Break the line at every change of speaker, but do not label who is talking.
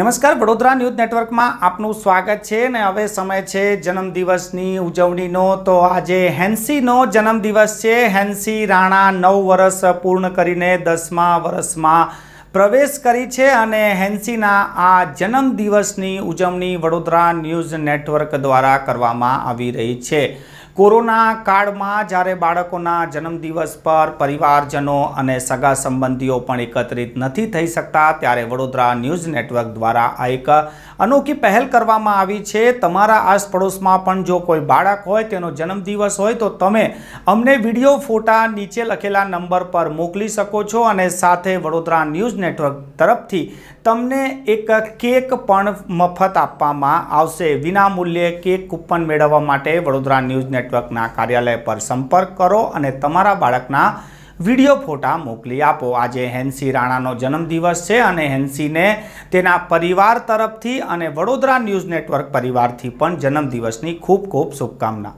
નમસ્કાર વડોદરા ન્યૂઝ નેટવર્કમાં આપનું સ્વાગત છે ને હવે સમય છે જન્મદિવસની ઉજવણીનો તો આજે હેન્સીનો જન્મદિવસ છે હેન્સી રાણા નવ વર્ષ પૂર્ણ કરીને દસમા વર્ષમાં પ્રવેશ કરી છે અને હેન્સીના આ જન્મદિવસની ઉજવણી વડોદરા ન્યૂઝ નેટવર્ક દ્વારા કરવામાં આવી રહી છે કોરોના કાળમાં જ્યારે બાળકોના જન્મદિવસ પર પરિવારજનો અને સગા સંબંધીઓ પણ એકત્રિત નથી થઈ શકતા ત્યારે વડોદરા ન્યૂઝ નેટવર્ક દ્વારા આ એક અનોખી પહેલ કરવામાં આવી છે તમારા આસપડોશમાં પણ જો કોઈ બાળક હોય તેનો જન્મદિવસ હોય તો તમે અમને વિડીયો ફોટા નીચે લખેલા નંબર પર મોકલી શકો છો અને સાથે વડોદરા ન્યૂઝ નેટવર્ક તરફથી તમને એક કેક પણ મફત આપવામાં આવશે વિનામૂલ્યે કેક કૂપન મેળવવા માટે વડોદરા ન્યૂઝ નેટવર્ક નેટવર્કના કાર્યાલય પર સંપર્ક કરો અને તમારા બાળકના વિડીયો ફોટા મોકલી આપો આજે હેન્સી રાણાનો જન્મદિવસ છે અને હેન્સીને તેના પરિવાર તરફથી અને વડોદરા ન્યૂઝ નેટવર્ક પરિવારથી પણ જન્મદિવસની ખૂબ ખૂબ શુભકામના